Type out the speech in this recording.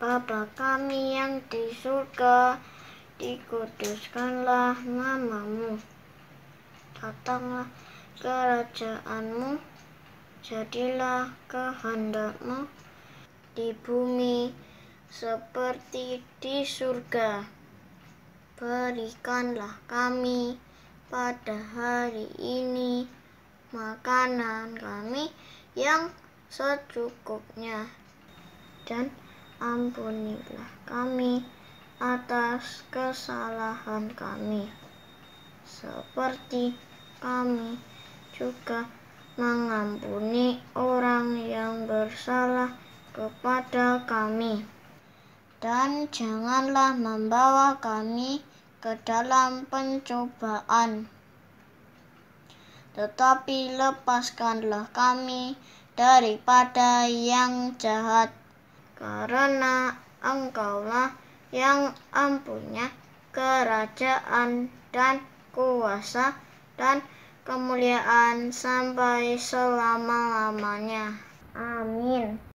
Bapa kami yang di surga, dikuduskanlah namamu. Datanglah kerajaanmu, jadilah kehendakmu di bumi seperti di surga. Berikanlah kami pada hari ini makanan kami yang secukupnya dan ampunilah kami atas kesalahan kami, seperti kami juga mengampuni orang yang bersalah kepada kami. Dan janganlah membawa kami ke dalam pencobaan, tetapi lepaskanlah kami daripada yang jahat karena engkaulah yang empunya kerajaan dan kuasa dan kemuliaan sampai selama-lamanya. Amin.